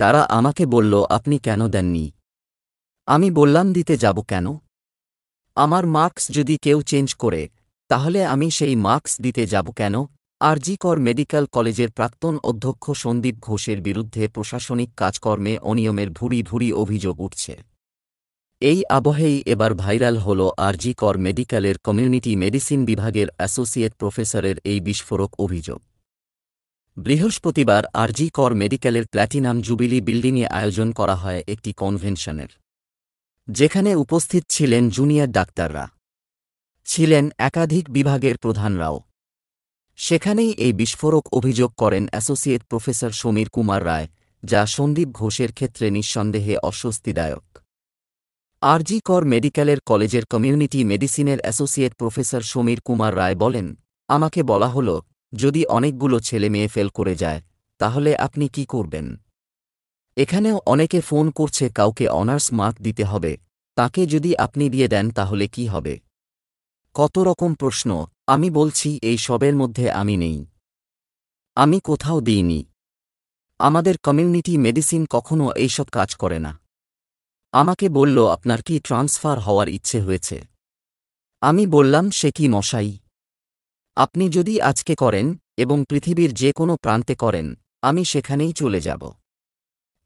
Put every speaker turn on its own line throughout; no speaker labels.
তারা আমাকে বলল আপনি কেন দেননি আমি বললাম দিতে যাব কেন আমার মার্কস যদি কেউ চেঞ্জ করে তাহলে আমি সেই মার্কস দিতে যাব কেন কর মেডিকেল কলেজের প্রাক্তন অধ্যক্ষ সন্দীপ ঘোষের বিরুদ্ধে প্রশাসনিক কাজকর্মে অনিয়মের ভুরি ভুরি অভিযোগ উঠছে এই আবহেই এবার ভাইরাল হল কর মেডিকেলের কমিউনিটি মেডিসিন বিভাগের অ্যাসোসিয়েট প্রফেসরের এই বিস্ফোরক অভিযোগ বৃহস্পতিবার আরজি কর মেডিকেলের প্ল্যাটিনাম জুবিলি বিল্ডিংয়ে আয়োজন করা হয় একটি কনভেনশনের যেখানে উপস্থিত ছিলেন জুনিয়র ডাক্তাররা ছিলেন একাধিক বিভাগের প্রধানরাও সেখানেই এই বিস্ফোরক অভিযোগ করেন অ্যাসোসিয়েট প্রফেসর সমীর কুমার রায় যা সন্দীপ ঘোষের ক্ষেত্রে নিঃসন্দেহে অস্বস্তিদায়ক আরজি কর মেডিকেলের কলেজের কমিউনিটি মেডিসিনের অ্যাসোসিয়েট প্রফেসর সমীর কুমার রায় বলেন আমাকে বলা হল যদি অনেকগুলো ছেলে মেয়ে ফেল করে যায় তাহলে আপনি কি করবেন এখানেও অনেকে ফোন করছে কাউকে অনার্স মার্ক দিতে হবে তাকে যদি আপনি দিয়ে দেন তাহলে কি হবে কত রকম প্রশ্ন আমি বলছি এই সবের মধ্যে আমি নেই আমি কোথাও দিইনি আমাদের কমিউনিটি মেডিসিন কখনও এইসব কাজ করে না আমাকে বলল আপনার কি ট্রান্সফার হওয়ার ইচ্ছে হয়েছে আমি বললাম সে কি মশাই আপনি যদি আজকে করেন এবং পৃথিবীর যে কোনো প্রান্তে করেন আমি সেখানেই চলে যাব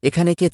এখানে কে